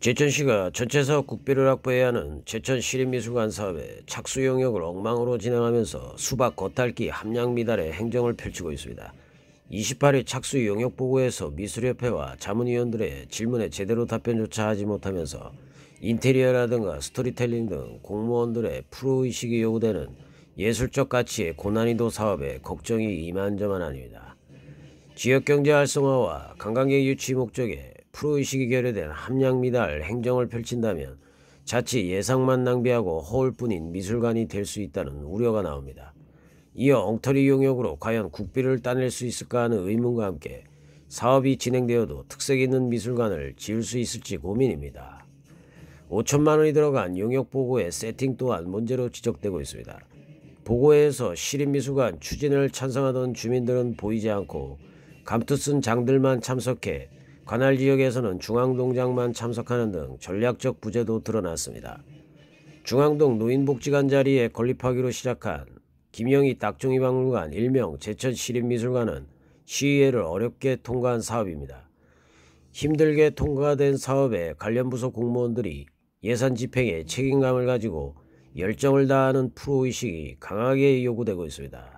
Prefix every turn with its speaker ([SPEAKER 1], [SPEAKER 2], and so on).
[SPEAKER 1] 제천시가 전체 사업 국비를 확보해야 하는 제천시립미술관 사업의 착수 용역을 엉망으로 진행하면서 수박 겉핥기 함량 미달의 행정을 펼치고 있습니다. 28일 착수 용역 보고에서 미술협회와 자문위원들의 질문에 제대로 답변조차 하지 못하면서 인테리어라든가 스토리텔링 등 공무원들의 프로의식이 요구되는 예술적 가치의 고난이도 사업에 걱정이 이만저만 아닙니다. 지역경제 활성화와 관광객 유치 목적에 프로의식이 결여된 함량미달 행정을 펼친다면 자칫 예상만 낭비하고 허울뿐인 미술관이 될 수 있다는 우려가 나옵니다. 이어 엉터리 용역으로 과연 국비를 따낼 수 있을까 하는 의문과 함께 사업이 진행되어도 특색 있는 미술관을 지을 수 있을지 고민입니다. 5천만 원이 들어간 용역 보고의 세팅 또한 문제로 지적되고 있습니다. 보고에서 시립미술관 추진을 찬성하던 주민들은 보이지 않고 감투 쓴 장들만 참석해 관할 지역에서는 중앙동장만 참석하는 등 전략적 부재도 드러났습니다. 중앙동 노인복지관 자리에 건립하기로 시작한 김영희 딱종이 박물관 일명 제천시립미술관은 시의회를 어렵게 통과한 사업입니다. 힘들게 통과된 사업에 관련 부서 공무원들이 예산 집행에 책임감을 가지고 열정을 다하는 프로의식이 강하게 요구되고 있습니다.